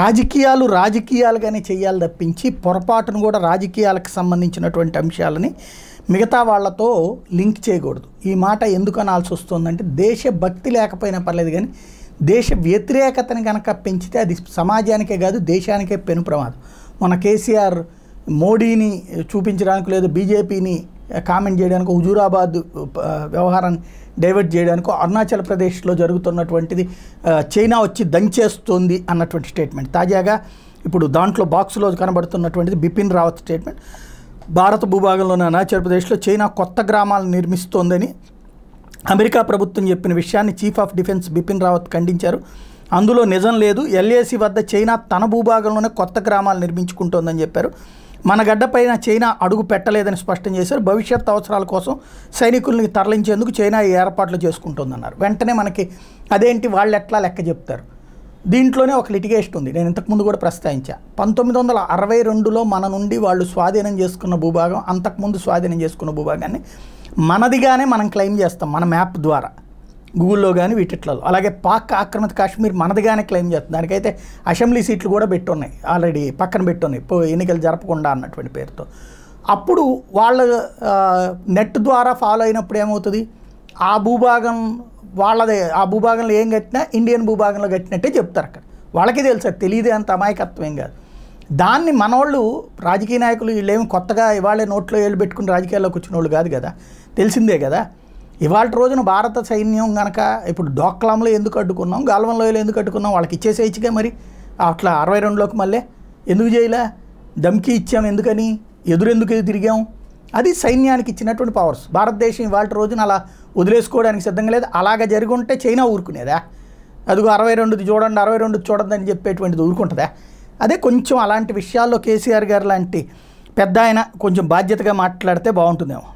రాజకీయాలు రాజకీయాలుగానే చేయాలి తప్పించి పొరపాటును కూడా రాజకీయాలకు సంబంధించినటువంటి అంశాలని మిగతా వాళ్లతో లింక్ చేయకూడదు ఈ మాట ఎందుకు అనాల్సి వస్తుందంటే దేశభక్తి లేకపోయినా పర్లేదు కానీ దేశ వ్యతిరేకతను కనుక పెంచితే అది సమాజానికే కాదు దేశానికే పెను ప్రమాదం మన కేసీఆర్ మోడీని చూపించడానికి లేదు బీజేపీని కామెంట్ చేయడానికి హుజూరాబాద్ వ్యవహారాన్ని డైవర్ట్ చేయడానికి అరుణాచల్ ప్రదేశ్లో జరుగుతున్నటువంటిది చైనా వచ్చి దంచేస్తుంది అన్నటువంటి స్టేట్మెంట్ తాజాగా ఇప్పుడు దాంట్లో బాక్స్లో కనబడుతున్నటువంటిది బిపిన్ రావత్ స్టేట్మెంట్ భారత భూభాగంలోని అరుణాచల్ ప్రదేశ్లో చైనా కొత్త గ్రామాలను నిర్మిస్తోందని అమెరికా ప్రభుత్వం చెప్పిన విషయాన్ని chief of defence Bipin Rawat ఖండించారు అందులో నిజం లేదు ఎల్ఏసి వద్ద చైనా తన భూభాగంలోనే కొత్త గ్రామాలు నిర్మించుకుంటోందని చెప్పారు మన గడ్డపైన చైనా అడుగు పెట్టలేదని స్పష్టం చేశారు భవిష్యత్ అవసరాల కోసం సైనికుల్ని తరలించేందుకు చైనా ఏర్పాట్లు చేసుకుంటుందన్నారు వెంటనే మనకి అదేంటి వాళ్ళు ఎట్లా లెక్క చెప్తారు దీంట్లోనే ఒక లిటిగేషన్ ఉంది నేను ఇంతకుముందు కూడా ప్రస్తావించా పంతొమ్మిది వందల అరవై రెండులో మన నుండి వాళ్ళు స్వాధీనం చేసుకున్న భూభాగం అంతకుముందు స్వాధీనం చేసుకున్న భూభాగాన్ని మనదిగానే మనం క్లెయిమ్ చేస్తాం మన మ్యాప్ ద్వారా గూగుల్లో కానీ వీటిట్లలో అలాగే పాక్ ఆక్రమిత కాశ్మీర్ మనదిగానే క్లెయిమ్ చేస్తుంది దానికైతే అసెంబ్లీ సీట్లు కూడా పెట్టున్నాయి ఆల్రెడీ పక్కన పెట్టున్నాయి ఎన్నికలు జరపకుండా అన్నటువంటి పేరుతో అప్పుడు వాళ్ళ నెట్ ద్వారా ఫాలో అయినప్పుడు ఏమవుతుంది ఆ భూభాగం వాళ్ళదే ఆ భూభాగంలో ఏం కట్టినా ఇండియన్ భూభాగంలో కట్టినట్టే చెప్తారు అక్కడ వాళ్ళకి తెలుసు తెలియదే అంత అమాయకత్వం ఏం కాదు దాన్ని మనోళ్ళు రాజకీయ నాయకులు వీళ్ళేమి కొత్తగా ఇవాళే నోట్లో ఏళ్ళు పెట్టుకుని రాజకీయాల్లోకి వచ్చిన వాళ్ళు కాదు కదా తెలిసిందే కదా ఇవాళ రోజున భారత సైన్యం కనుక ఇప్పుడు డోక్లాంలో ఎందుకు అడ్డుకున్నాం లోయలో ఎందుకు అడ్డుకున్నాం వాళ్ళకి ఇచ్చేసేయచ్చుగా మరి అట్లా అరవై రెండులోకి మళ్ళీ ఎందుకు చేయలే దమ్కి ఇచ్చాం ఎందుకని ఎదురెందుకు తిరిగాం అది సైన్యానికి ఇచ్చినటువంటి పవర్స్ భారతదేశం ఇవాళ రోజున అలా వదిలేసుకోవడానికి సిద్ధంగా లేదు అలాగ జరిగి ఉంటే చైనా ఊరుకునేదా అదిగో అరవై రెండుది చూడండి అరవై రెండు చూడండి అని చెప్పేటువంటిది ఊరుకుంటుందా అదే కొంచెం అలాంటి విషయాల్లో కేసీఆర్ గారు లాంటి పెద్ద ఆయన కొంచెం బాధ్యతగా మాట్లాడితే బాగుంటుందేమో